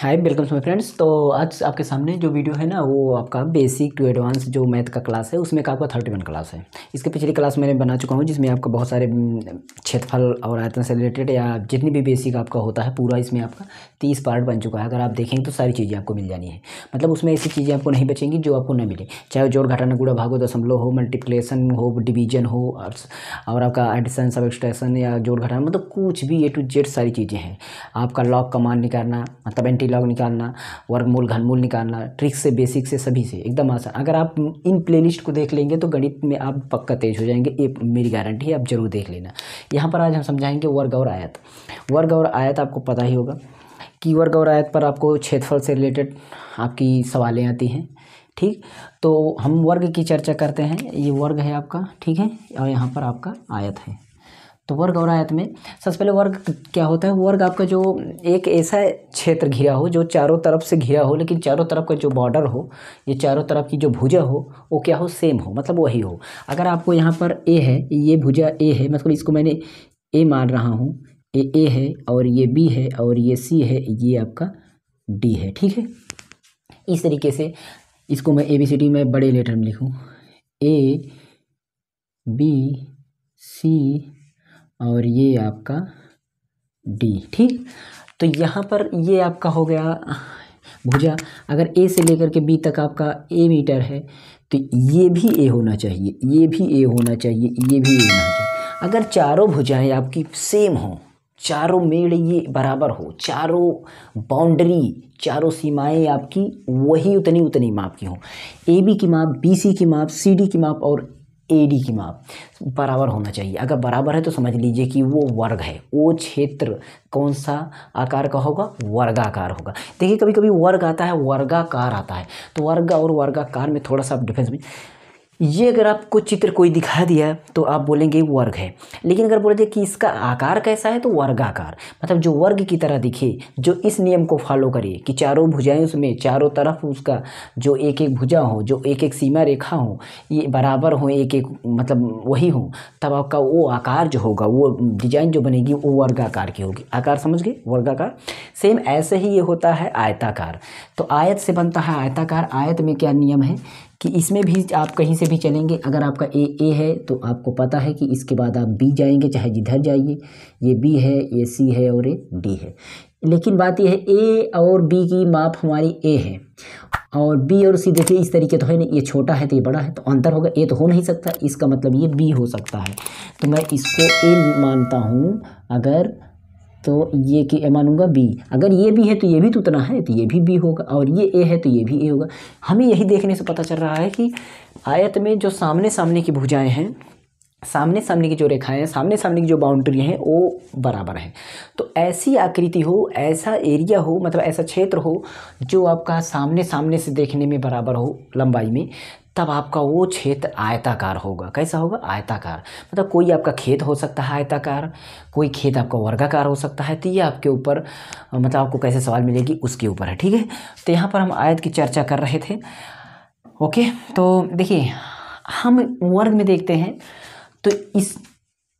hi welcome so friends तो आज आपके सामने जो वीडियो है ना वो आपका बेसिक टू एडवांस जो मैथ का क्लास है उसमें का आपका थर्टी वन क्लास है इसके पिछली क्लास मैंने बना चुका हूँ जिसमें आपका बहुत सारे हम्म, क्षेत्रफल और आयतन से रिलेटेड या जितनी भी बेसिक आपका होता है पूरा इसमें आपका तीस पार्ट बन चुका है अगर आप देखेंगे तो सारी चीज़ें आपको मिल जानी है मतलब उसमें ऐसी चीज़ें आपको नहीं बचेंगी जो आपको न मिले चाहे जोड़ घटाना गुड़ा भागो दशमलव हो मल्टीप्लेसन हो डिवीजन हो और आपका एडिसन सब एक्सट्रेशन या जोड़ घटाना मतलब कुछ भी ए टू जेड सारी चीज़ें हैं आपका लॉक कमान निकालना मतलब एंटी लॉग निकालना वर्गमूल घनमूल निकालना ट्रिक से बेसिक से सभी से एकदम आसान अगर आप इन प्लेलिस्ट को देख लेंगे तो गणित में आप पक्का तेज हो जाएंगे ये मेरी गारंटी है आप जरूर देख लेना यहाँ पर आज हम समझाएंगे वर्ग और आयत वर्ग और आयत आपको पता ही होगा कि वर्ग और आयत पर आपको क्षेत्रफल से रिलेटेड आपकी सवालें आती हैं ठीक तो हम वर्ग की चर्चा करते हैं ये वर्ग है आपका ठीक है और यहाँ पर आपका आयत है तो वर्ग और आयत में सबसे पहले वर्ग क्या होता है वर्ग आपका जो एक ऐसा क्षेत्र घिरा हो जो चारों तरफ से घिरा हो लेकिन चारों तरफ का जो बॉर्डर हो ये चारों तरफ की जो भुजा हो वो क्या हो सेम हो मतलब वही हो अगर आपको यहाँ पर ए है ये भुजा ए है मतलब इसको मैंने ए मान रहा हूँ ए ए है और ये बी है और ये सी है ये आपका डी है ठीक है इस तरीके से इसको मैं ए बी सी डी में बड़े लेटर में लिखूँ ए बी सी और ये आपका डी ठीक तो यहाँ पर ये आपका हो गया भुजा अगर ए से लेकर के बी तक आपका ए मीटर है तो ये भी ए होना चाहिए ये भी ए होना चाहिए ये भी ए होना चाहिए अगर चारों भुजाएं आपकी सेम हों चारों मेड़ ये बराबर हो चारों बाउंड्री चारों सीमाएं आपकी वही उतनी उतनी माप की हों ए बी की माप बी सी की माप सी डी की माप और ए डी की माप बराबर होना चाहिए अगर बराबर है तो समझ लीजिए कि वो वर्ग है वो क्षेत्र कौन सा आकार का होगा वर्गाकार होगा देखिए कभी कभी वर्ग आता है वर्गाकार आता है तो वर्ग और वर्गाकार में थोड़ा सा डिफरेंस भी ये अगर आपको चित्र कोई दिखा दिया तो आप बोलेंगे वर्ग है लेकिन अगर बोले कि इसका आकार कैसा है तो वर्गाकार मतलब जो वर्ग की तरह दिखे जो इस नियम को फॉलो करे कि चारों भुजाएं उसमें चारों तरफ उसका जो एक एक भुजा हो जो एक एक सीमा रेखा हो ये बराबर हो एक एक मतलब वही हो तब आपका वो आकार जो होगा वो डिजाइन जो बनेगी वो वर्गाकार की होगी आकार समझ गए वर्गाकार सेम ऐसे ही ये होता है आयताकार तो आयत से बनता है आयताकार आयत में क्या नियम है कि इसमें भी आप कहीं से भी चलेंगे अगर आपका ए ए है तो आपको पता है कि इसके बाद आप बी जाएंगे चाहे जिधर जाइए ये बी है ये सी है और ये डी है लेकिन बात यह है ए और बी की माप हमारी ए है और बी और सी देखिए इस तरीके तो है नहीं ये छोटा है तो ये बड़ा है तो अंतर होगा ए तो हो नहीं सकता इसका मतलब ये बी हो सकता है तो मैं इसको ए मानता हूँ अगर तो ये कि मानूंगा बी अगर ये भी है तो ये भी तो उतना है तो ये भी बी होगा और ये ए है तो ये भी ए होगा हमें यही देखने से पता चल रहा है कि आयत में जो सामने सामने की भुजाएं हैं सामने सामने की जो रेखाएं हैं सामने सामने की जो बाउंड्री हैं वो बराबर है तो ऐसी आकृति हो ऐसा एरिया हो मतलब ऐसा क्षेत्र हो जो आपका सामने सामने से देखने में बराबर हो लंबाई में तब आपका वो क्षेत्र आयताकार होगा कैसा होगा आयताकार मतलब कोई आपका खेत हो सकता है आयताकार कोई खेत आपका वर्गाकार हो सकता है तो ये आपके ऊपर मतलब आपको कैसे सवाल मिलेगी उसके ऊपर है ठीक है तो यहाँ पर हम आयत की चर्चा कर रहे थे ओके तो देखिए हम वर्ग में देखते हैं तो इस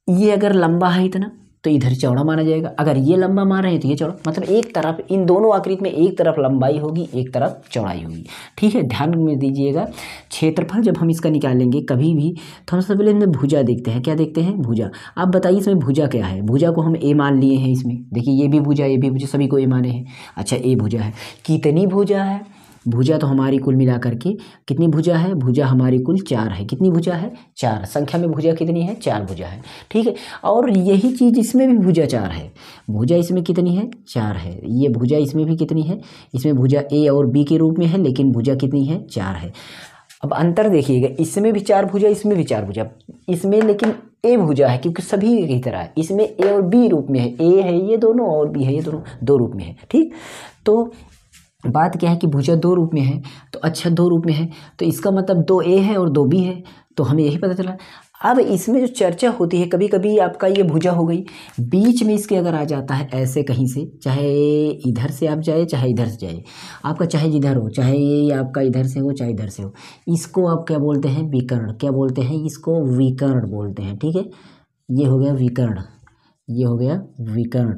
ये अगर लंबा है इतना तो इधर चौड़ा माना जाएगा अगर ये लंबा मान रहे हैं तो ये चौड़ा मतलब एक तरफ इन दोनों आकृति में एक तरफ लंबाई होगी एक तरफ चौड़ाई होगी ठीक है ध्यान में दीजिएगा क्षेत्रफल जब हम इसका निकालेंगे कभी भी तो हम सबसे पहले इसमें भुजा देखते हैं क्या देखते हैं भुजा आप बताइए इसमें भुजा क्या है भुजा को हम ए मान लिए हैं इसमें देखिए ये भी भुजा ये भी भुजा सभी को ए माने हैं अच्छा ए भुजा है कितनी भुजा है भुजा तो हमारी कुल मिला करके कितनी भुजा है भुजा हमारी कुल चार है कितनी भुजा है चार संख्या में भुजा कितनी है चार भुजा है ठीक है और यही चीज़ इसमें भी भुजा चार है भुजा इसमें कितनी है चार है ये भुजा इसमें भी कितनी है इसमें भुजा ए और बी के रूप में है लेकिन भुजा कितनी है चार है अब अंतर देखिएगा इसमें भी चार भुजा इसमें भी चार भुजा इसमें लेकिन ए भुजा है क्योंकि सभी की तरह है इसमें ए और बी रूप में है ए है ये दोनों और बी है ये दोनों दो रूप में है ठीक तो बात क्या है कि भुजा दो रूप में है तो अच्छा दो रूप में है तो इसका मतलब दो ए है और दो बी है तो हमें यही पता चला अब इसमें जो चर्चा होती है कभी कभी आपका ये भुजा हो गई बीच में इसके अगर आ जाता है ऐसे कहीं से चाहे इधर से आप जाए चाहे इधर से जाए आपका चाहे इधर हो चाहे ये आपका इधर से हो चाहे इधर से हो इसको आप क्या बोलते हैं विकर्ण क्या बोलते हैं इसको विकर्ण बोलते हैं ठीक है ये हो गया विकर्ण ये हो गया विकर्ण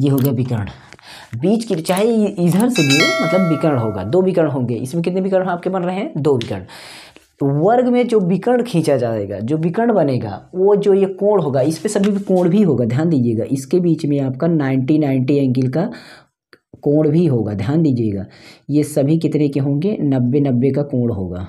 ये हो गया विकर्ण बीच की चाहे इधर से भी मतलब विकर्ण होगा दो विकर्ण होंगे इसमें कितने विकर्ण आपके बन रहे हैं दो विकर्ण वर्ग में जो विकर्ण खींचा जाएगा जो विकर्ण बनेगा वो जो ये कोण होगा इस पर सभी कोण भी होगा ध्यान दीजिएगा इसके बीच में आपका नाइन्टी नाइन्टी एंगल का कोण भी होगा ध्यान दीजिएगा ये सभी कितने के होंगे नब्बे नब्बे का कोण होगा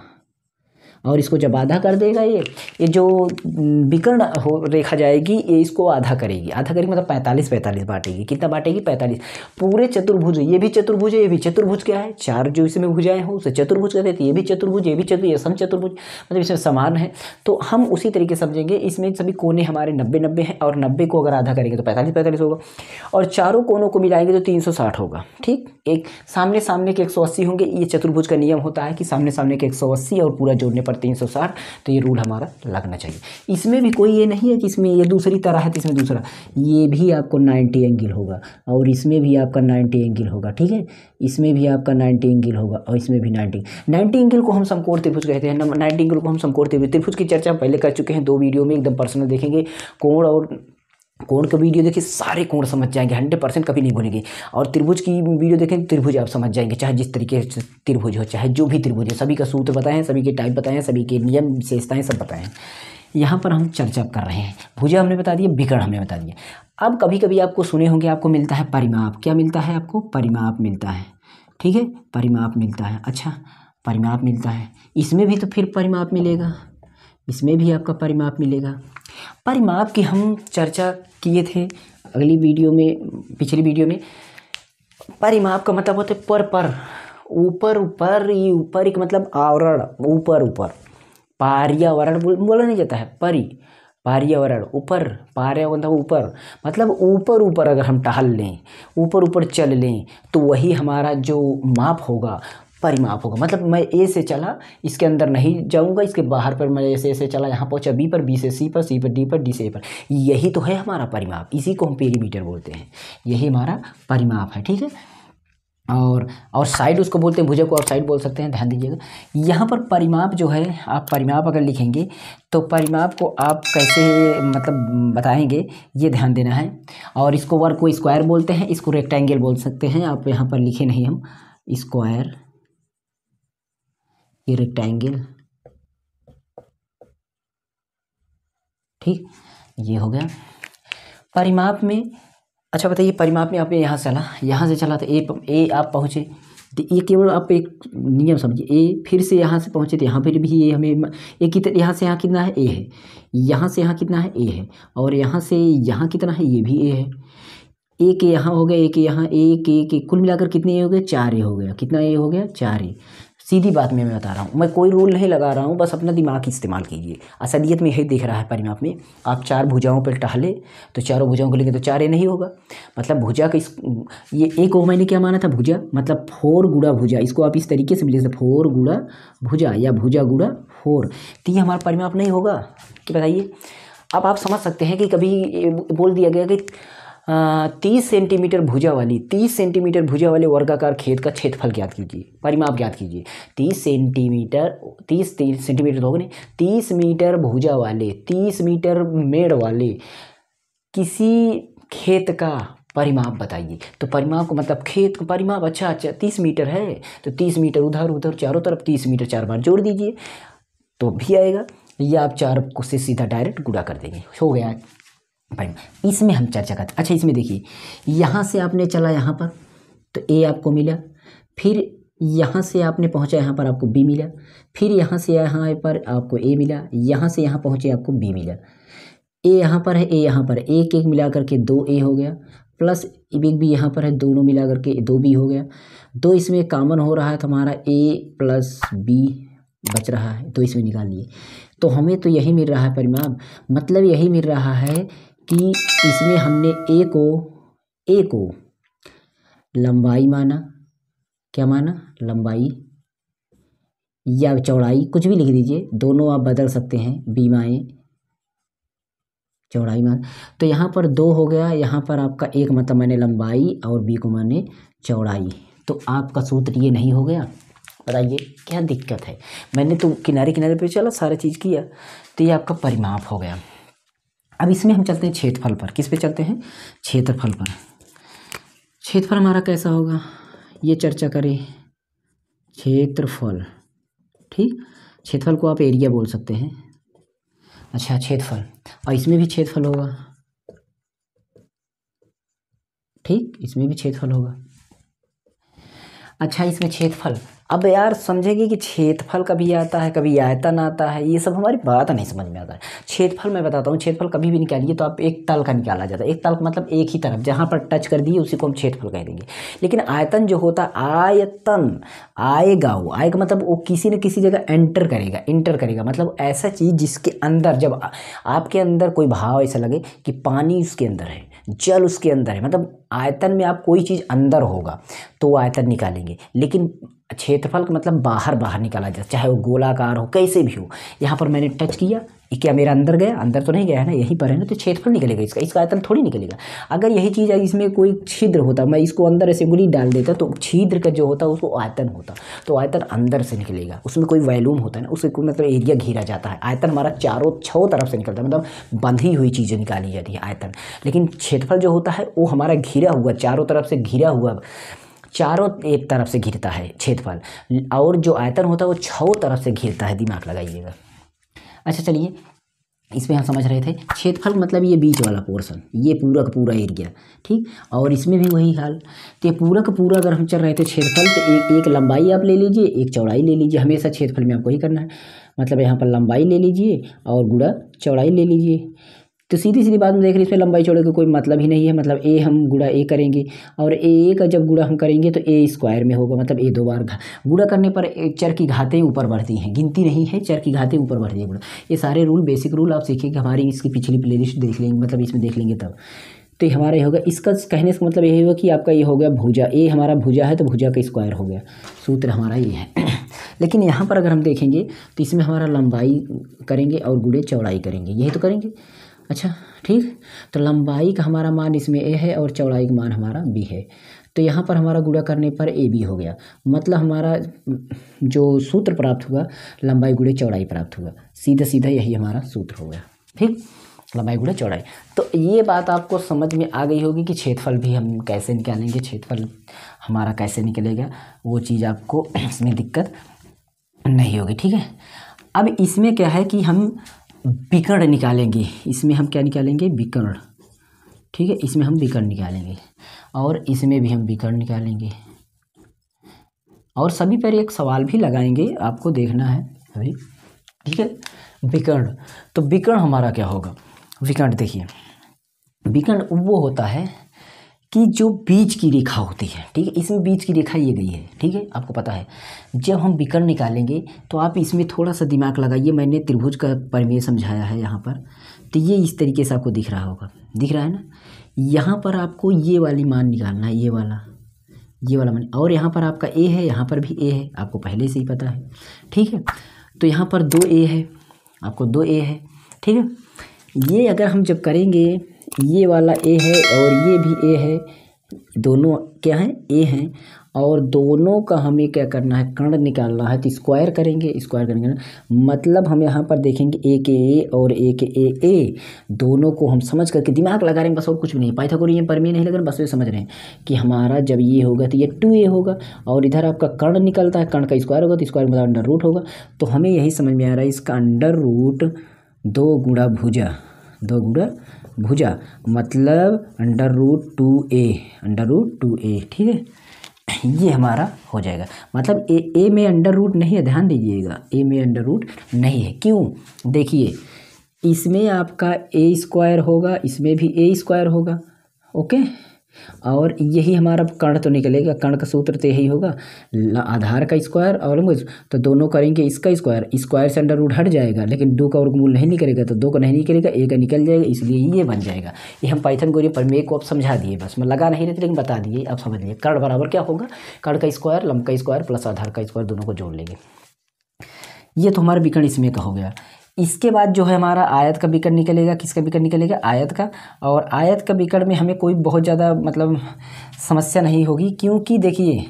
और इसको जब आधा कर देगा ये ये जो विकर्ण हो रेखा जाएगी ये इसको आधा करेगी आधा करेगी मतलब पैंतालीस पैंतालीस बांटेगी कितना बांटेगी पैंतालीस पूरे चतुर्भुज ये भी चतुर्भुज है ये भी चतुर्भुज क्या है चार जो इसमें भुजाएं हो उसे चतुर्भुज कहते हैं तो ये भी चतुर्भुज ये भी चतुर्भुज ये सम चतुर्भुज मतलब इसमें समान है तो हम उसी तरीके समझेंगे इसमें सभी कोने हमारे नब्बे नब्बे हैं और नब्बे को अगर आधा करेंगे तो पैंतालीस पैंतालीस होगा और चारों कोनों को मिलाएंगे तो तीन सौ साठ होगा ठीक एक सामने सामने के एक सौ अस्सी होंगे ये चतुर्भुज का नियम होता है कि सामने सामने के एक सौ अस्सी और पूरा जोड़ने पर पर तीन सौ साठ तो ये रूल हमारा लगना चाहिए इसमें भी कोई ये नहीं है कि इसमें ये दूसरी तरह है तो इसमें दूसरा ये भी आपको नाइन्टी एंगल होगा और इसमें भी आपका नाइन्टी एंगल होगा ठीक है इसमें भी आपका नाइन्टी एंगल होगा और इसमें भी नाइन्टी नाइन्टी एंगल को हम समकोर त्रिभुज कहते हैं नाइन्टी एंगल को हम समकोर त्रिभुज त्रिभुज की चर्चा पहले कर चुके हैं दो वीडियो में एकदम पर्सनल देखेंगे कोण और कोण का वीडियो देखिए सारे कोण समझ जाएंगे हंड्रेड परसेंट कभी नहीं भूलेंगे और त्रिभुज की वीडियो देखें त्रिभुज आप समझ जाएंगे चाहे जिस तरीके से त्रिभुज हो चाहे जो भी त्रिभुज हो सभी का सूत्र बताएं सभी के टाइप बताएं सभी के नियम विशेषताएं सब बताएं यहाँ पर हम चर्चा कर रहे हैं भुजा हमने बता दिया बिगड़ हमने बता दिया अब कभी कभी आपको सुने होंगे आपको मिलता है परिमाप क्या मिलता है आपको परिमाप मिलता है ठीक है परिमाप मिलता है अच्छा परिमाप मिलता है इसमें भी तो फिर परिमाप मिलेगा इसमें भी आपका परिमाप मिलेगा परिमाप की हम चर्चा किए थे अगली वीडियो में पिछली वीडियो में परिमाप का मतलब होता है पर पर ऊपर ऊपर ये ऊपर एक मतलब आवरण ऊपर ऊपर पर्यावरण बोला नहीं जाता है परी पर्यावरण ऊपर पर्यावरण मतलब ऊपर मतलब ऊपर ऊपर अगर हम टहल लें ऊपर ऊपर चल लें तो वही हमारा जो माप होगा परिमाप होगा मतलब मैं ए से चला इसके अंदर नहीं जाऊँगा इसके बाहर पर मैं ऐसे ऐसे चला यहाँ पहुँचा बी पर बी से सी पर सी पर डी पर डी से ए पर यही तो है हमारा परिमाप इसी को हम पेरीमीटर बोलते हैं यही हमारा परिमाप है ठीक है और और साइड उसको बोलते हैं भुजा को और साइड बोल सकते हैं ध्यान दीजिएगा यहाँ पर परिमाप जो है आप परिमाप अगर लिखेंगे तो परिमाप को आप कैसे मतलब बताएंगे ये ध्यान देना है और इसको वर्ग को स्क्वायर बोलते हैं इसको रेक्टेंगल बोल सकते हैं आप यहाँ पर लिखे नहीं हम स्क्वायर ये रेक्टेंगल ठीक ये हो गया परिमाप में अच्छा बताइए परिमाप में आपने यहाँ से चला यहाँ से चला तो ए ए आप पहुँचे तो ये केवल आप एक नियम समझिए ए फिर से यहाँ से पहुँचे तो यहाँ पर भी ये हमें ए कित यहाँ से यहाँ कितना है ए है यहाँ से यहाँ कितना है ए है और यहाँ से यहाँ कितना है ये भी ए है ए के यहाँ हो गया ए के यहाँ ए के के कुल मिलाकर कितने ए हो गए चार ए हो गया कितना ए हो गया चार ए सीधी बात में मैं बता रहा हूँ मैं कोई रूल नहीं लगा रहा हूँ बस अपना दिमाग इस्तेमाल कीजिए असलियत में यही दिख रहा है परिमाप में आप चार भुजाओं पर टहले तो चारों भुजाओं को लेंगे तो चार ए नहीं होगा मतलब भुजा का इस ये एक ओ मैंने क्या माना था भुजा मतलब फोर गुड़ा भुजा इसको आप इस तरीके से लिख फोर गुड़ा भुजा या भुजा गुड़ा फोर तो ये हमारा परिमाप नहीं होगा कि तो बताइए अब आप समझ सकते हैं कि कभी बोल दिया गया कि तीस सेंटीमीटर भुजा वाली तीस सेंटीमीटर भुजा वाले वर्गाकार खेत का क्षेत्रफल ज्ञात कीजिए परिमाप ज्ञात कीजिए तीस सेंटीमीटर तीस तीस सेंटीमीटर लोग तो ने तीस मीटर भुजा वाले तीस मीटर मेड़ वाले किसी खेत का परिमाप बताइए तो परिमाप को मतलब खेत का परिमाप अच्छा अच्छा तीस मीटर है तो तीस मीटर उधर उधर चारों तरफ तीस मीटर चार बार जोड़ दीजिए तो भी आएगा या आप चार को से सीधा डायरेक्ट गुड़ा कर देंगे हो गया पॉइंट इसमें हम चर्चा करते अच्छा इसमें देखिए यहाँ से आपने चला यहाँ पर तो ए आपको मिला फिर यहाँ से आपने पहुँचा यहाँ पर आपको बी मिला फिर यहाँ से यहाँ पर आपको ए मिला यहाँ से यहाँ पहुँचे आपको बी मिला ए यहाँ पर है ए यहाँ पर एक एक मिला करके दो ए हो गया प्लस एक भी यहाँ पर है दोनों मिला करके दो बी हो गया दो इसमें कॉमन हो रहा है तो हमारा ए प्लस बी बच रहा है तो इसमें निकाल लिए तो हमें तो यही मिल रहा है परिमाप मतलब यही मिल रहा है कि इसमें हमने ए को ए को लंबाई माना क्या माना लंबाई या चौड़ाई कुछ भी लिख दीजिए दोनों आप बदल सकते हैं बीमाएँ चौड़ाई मान तो यहाँ पर दो हो गया यहाँ पर आपका एक मतलब मैंने लंबाई और बी को मैंने चौड़ाई तो आपका सूत्र ये नहीं हो गया बताइए क्या दिक्कत है मैंने तो किनारे किनारे पे चला सारा चीज़ किया तो ये आपका परिमाप हो गया अब इसमें हम चलते हैं क्षेत्रफल पर किस पे चलते हैं क्षेत्रफल पर क्षेत्रफल हमारा कैसा होगा ये चर्चा करें क्षेत्रफल ठीक क्षेत्रफल को आप एरिया बोल सकते हैं अच्छा क्षेत्रफल और इसमें भी क्षेत्रफल होगा ठीक इसमें भी क्षेत्रफल होगा अच्छा इसमें क्षेत्रफल अब यार समझेंगे कि क्षेत्रफल कभी आता है कभी आयतन आता है ये सब हमारी बात नहीं समझ में आता है क्षेत्रफल मैं बताता हूँ क्षेत्रफल कभी भी निकालिए तो आप एक तल का निकाला जाता है एक तल मतलब एक ही तरफ जहाँ पर टच कर दिए उसी को हम क्षेत्रफल कह देंगे लेकिन आयतन जो होता है आयतन आएगा वो आएगा मतलब वो किसी न किसी जगह एंटर करेगा इंटर करेगा मतलब ऐसा चीज़ जिसके अंदर जब आपके अंदर कोई भाव ऐसा लगे कि पानी उसके अंदर है जल उसके अंदर है मतलब आयतन में आप कोई चीज़ अंदर होगा तो आयतन निकालेंगे लेकिन क्षेत्रफल का मतलब बाहर बाहर निकाला जाता चाहे वो गोलाकार हो कैसे भी हो यहाँ पर मैंने टच किया क्या मेरा अंदर गया अंदर तो नहीं गया है ना यहीं पर है ना तो क्षेत्रफल निकलेगा इसका इसका आयतन थोड़ी निकलेगा अगर यही चीज़ है इसमें कोई छिद्र होता मैं इसको अंदर ऐसे गुली डाल देता तो छिद्र का जो होता उसको आयतन होता तो आयतन अंदर से निकलेगा उसमें कोई वैलूम होता है ना उससे कोई मतलब एरिया घेरा जाता है आयतन हमारा चारों छः तरफ से निकलता है मतलब बंधी हुई चीज़ें निकाली जाती है आयतन लेकिन क्षेत्रफल जो होता है वो हमारा घिरा हुआ चारों तरफ से घिरा हुआ चारों एक तरफ से घिरता है क्षेत्रफल और जो आयतन होता है वो छः तरफ से घिरता है दिमाग लगाइएगा अच्छा चलिए इसमें हम समझ रहे थे क्षेत्रफल मतलब ये बीच वाला पोर्शन ये पूरा का पूरा एरिया ठीक और इसमें भी वही हाल तो पूरा का पूरा अगर हम चल रहे थे क्षेत्रफल तो एक एक लंबाई आप ले लीजिए एक चौड़ाई ले लीजिए हमेशा क्षेत्रफल में आपको ही करना है मतलब यहाँ पर लंबाई ले लीजिए और गुड़ा चौड़ाई ले लीजिए तो सीधी सीधी बात हम देख रहे हैं इसमें लंबाई चौड़े का कोई मतलब ही नहीं है मतलब ए हम गुड़ा ए करेंगे और ए का जब गुड़ा हम करेंगे तो ए स्क्वायर में होगा मतलब ए दो बार गुड़ा करने पर चर की घातें ऊपर बढ़ती हैं गिनती नहीं है चर की घातें ऊपर बढ़ती है गुड़ा ये सारे रूल बेसिक रूल आप सीखेंगे हमारी इसकी पिछली प्ले देख लेंगे मतलब इसमें देख लेंगे तब तो ये हमारा ये होगा इसका कहने का मतलब यही होगा कि आपका ये हो गया भुजा ए हमारा भुजा है तो भुजा का स्क्वायर हो गया सूत्र हमारा ये है लेकिन यहाँ पर अगर हम देखेंगे तो इसमें हमारा लंबाई करेंगे और गुड़े चौड़ाई करेंगे यही तो करेंगे अच्छा ठीक तो लंबाई का हमारा मान इसमें ए है और चौड़ाई का मान हमारा बी है तो यहाँ पर हमारा गुड़ा करने पर ए बी हो गया मतलब हमारा जो सूत्र प्राप्त हुआ लंबाई गुड़े चौड़ाई प्राप्त हुआ सीधा सीधा यही हमारा सूत्र हो गया ठीक लंबाई गुड़े चौड़ाई तो ये बात आपको समझ में आ गई होगी कि क्षेत्रफल भी हम कैसे निकालेंगे क्षेत्रफल हमारा कैसे निकलेगा वो चीज़ आपको इसमें दिक्कत नहीं होगी ठीक है अब इसमें क्या है कि हम विकर्ण निकालेंगे इसमें हम क्या निकालेंगे विकर्ण ठीक है इसमें हम विकर्ण निकालेंगे और इसमें भी हम विकर्ण निकालेंगे और सभी पर एक सवाल भी लगाएंगे आपको देखना है अभी ठीक है विकर्ण तो विकर्ण हमारा क्या होगा विकर्ण देखिए विकर्ण वो होता है कि जो बीच की रेखा होती है ठीक है इसमें बीच की रेखा ये गई है ठीक है आपको पता है जब हम विकर्ण निकालेंगे तो आप इसमें थोड़ा सा दिमाग लगाइए मैंने त्रिभुज का परिमेय समझाया है यहाँ पर तो ये इस तरीके से आपको दिख रहा होगा दिख रहा है ना यहाँ पर आपको ये वाली मान निकालना है ये वाला ये वाला मान और यहाँ पर आपका ए है यहाँ पर भी ए है आपको पहले से ही पता है ठीक है तो यहाँ पर दो ए है आपको दो ए है ठीक है ये अगर हम जब करेंगे ये वाला ए है और ये भी ए है दोनों क्या हैं ए हैं और दोनों का हमें क्या करना है कर्ण निकालना है तो स्क्वायर करेंगे स्क्वायर करेंगे मतलब हम यहाँ पर देखेंगे ए के ए और ए के ए ए दोनों को हम समझ करके दिमाग लगा रहे हैं बस और कुछ भी नहीं ये परमी नहीं लग रहा बस ये समझ रहे हैं कि हमारा जब ये होगा तो ये टू ए होगा और इधर आपका कर्ण निकलता है कर्ण का स्क्वायर होगा तो स्क्वायर मतलब अंडर रूट होगा तो हमें यही समझ में आ रहा है इसका अंडर रूट दो गुड़ा भुजा दो गुड़ा भुजा मतलब under root two A under root two A ठीक है ये हमारा हो जाएगा मतलब ए ए में अंडर रूट नहीं है ध्यान दीजिएगा ए में अंडर रूट नहीं है क्यों देखिए इसमें आपका ए स्क्वायर होगा इसमें भी ए स्क्वायर होगा ओके और यही हमारा कर्ण तो निकलेगा कर्ण का सूत्र तो यही होगा आधार का स्क्वायर और मुझ तो दोनों करेंगे इसका स्क्वायर स्क्वायर से अंडर रूट हट जाएगा लेकिन दो का वर्गमूल नहीं निकलेगा तो दो का नहीं निकलेगा एक का निकल जाएगा इसलिए ये बन जाएगा ये हम पाइथन गोरी पर मे को आप समझा दिए बस मैं लगा नहीं रहते लेकिन बता दिए आप समझ लीजिए कर्ण बराबर क्या होगा कर्ण का स्क्वायर लंब का स्क्वायर प्लस आधार का स्क्वायर दोनों को जोड़ लेंगे ये तो हमारा विकर्ण इसमें का हो गया इसके बाद जो है हमारा आयत का बिकट निकलेगा किसका बिकट निकलेगा आयत का और आयत का विकर्ण में हमें कोई बहुत ज़्यादा मतलब समस्या नहीं होगी क्योंकि देखिए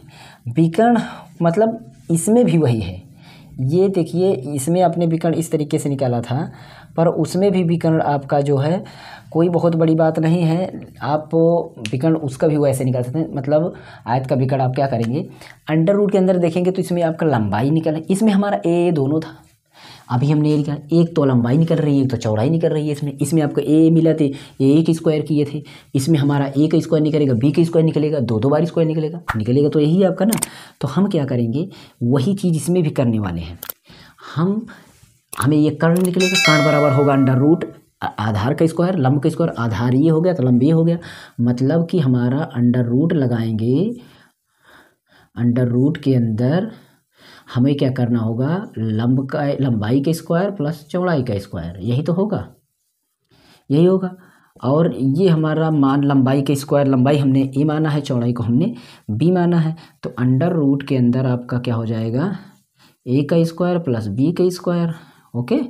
विकर्ण मतलब इसमें भी वही है ये देखिए इसमें आपने विकर्ण इस तरीके से निकाला था पर उसमें भी विकर्ण आपका जो है कोई बहुत बड़ी बात नहीं है आप विकर्ण उसका भी वैसे निकाल सकते हैं मतलब आयत का विकर्ण आप क्या करेंगे अंडर रूट के अंदर देखेंगे तो इसमें आपका लंबाई निकल इसमें हमारा ए दोनों था अभी हमने ये लिखा एक तो लंबाई निकल रही है एक तो चौड़ाई निकल रही है इसमें इसमें आपको ए मिला थे एक स्क्वायर किए थे इसमें हमारा ए का स्क्वायर निकलेगा बी का स्क्वायर निकलेगा दो दो बार स्क्वायर निकलेगा निकलेगा तो यही आपका ना तो हम क्या करेंगे वही चीज़ इसमें भी करने वाले हैं हम हमें ये कर्ण निकलेगा कर्ण बराबर होगा अंडर रूट आधार का स्क्वायर लंब का स्क्वायर आधार ये हो गया तो लंब ये हो गया मतलब कि हमारा अंडर रूट लगाएंगे अंडर रूट के अंदर हमें क्या करना होगा लंब का लंबाई का स्क्वायर प्लस चौड़ाई का स्क्वायर यही तो होगा यही होगा और ये हमारा मान लंबाई के स्क्वायर लंबाई हमने ए माना है चौड़ाई को हमने बी माना है तो अंडर रूट के अंदर आपका क्या हो जाएगा ए का स्क्वायर प्लस बी का स्क्वायर ओके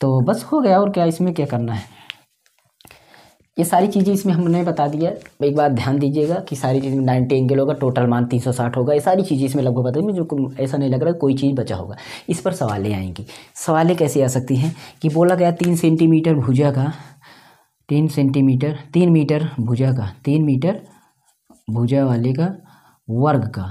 तो बस हो गया और क्या इसमें क्या करना है ये सारी चीज़ें इसमें हमने बता दिया एक बार ध्यान दीजिएगा कि सारी चीज़ में 90 एंगल होगा टोटल मान तीन सौ साठ होगा ये सारी चीज़ें इसमें लगभग बता दी जो ऐसा नहीं लग रहा कोई चीज़ बचा होगा इस पर सवालें आएंगी सवालें कैसे आ सकती हैं कि बोला गया तीन सेंटीमीटर भुजा का तीन सेंटीमीटर तीन मीटर भुजा का तीन मीटर भुजा वाले का वर्ग का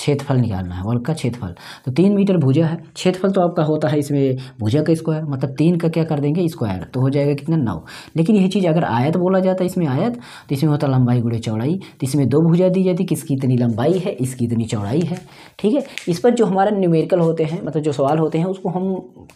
क्षेत्रफल निकालना है वर्ग का क्षेत्रफल तो तीन मीटर भुजा है क्षेत्रफल तो आपका होता है इसमें भुजा का स्क्वायर मतलब तीन का क्या कर देंगे स्क्वायर तो हो जाएगा कितना नौ लेकिन यह चीज़ अगर आयत बोला जाता है इसमें आयत तो इसमें होता लंबाई गुड़े चौड़ाई तो इसमें दो भुजा दी जाती किसकी इतनी लंबाई है इसकी इतनी चौड़ाई है ठीक है इस पर जो हमारा न्यूमेरिकल होते हैं मतलब जो सवाल होते हैं उसको हम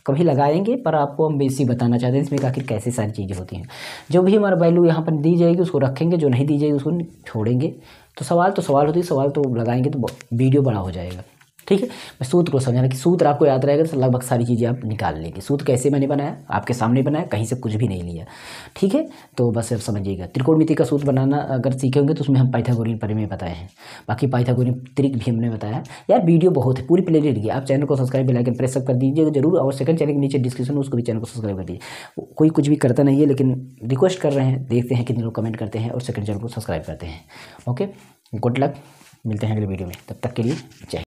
कभी लगाएंगे पर आपको हम बेसिक बताना चाहते हैं इसमें आखिर कैसे सारी चीज़ें होती हैं जो भी हमारा वैल्यू यहाँ पर दी जाएगी उसको रखेंगे जो नहीं दी जाएगी उसको छोड़ेंगे तो सवाल तो सवाल होती है सवाल तो लगाएंगे तो वीडियो बड़ा हो जाएगा ठीक है मैं सूत्र को समझाना कि सूत्र आपको याद रहेगा तो लगभग सारी चीज़ें आप निकाल लेंगे सूत्र कैसे मैंने बनाया आपके सामने बनाया कहीं से कुछ भी नहीं लिया ठीक है तो बस आप समझिएगा त्रिकोणमिति का सूत्र बनाना अगर सीखेंगे तो उसमें हम पाइथागोरियन में बताए हैं बाकी पाइथागोरियन त्रिक भी हमने बताया यार वीडियो बहुत है पूरी प्ले लीजिए आप चैनल को सब्सक्राइब लाइकन प्रेस कर दीजिएगा जरूर और सेकंड चैनल के नीचे डिस्क्रिप्शन उसको भी चैनल को सब्सक्राइब कर दीजिए कोई कुछ भी करता नहीं है लेकिन रिक्वेस्ट कर रहे हैं देखते हैं कितने लोग कमेंट करते हैं और सेकंड चैनल को सब्सक्राइब करते हैं ओके गुड लक मिलते हैं अगले वीडियो में तब तक के लिए जय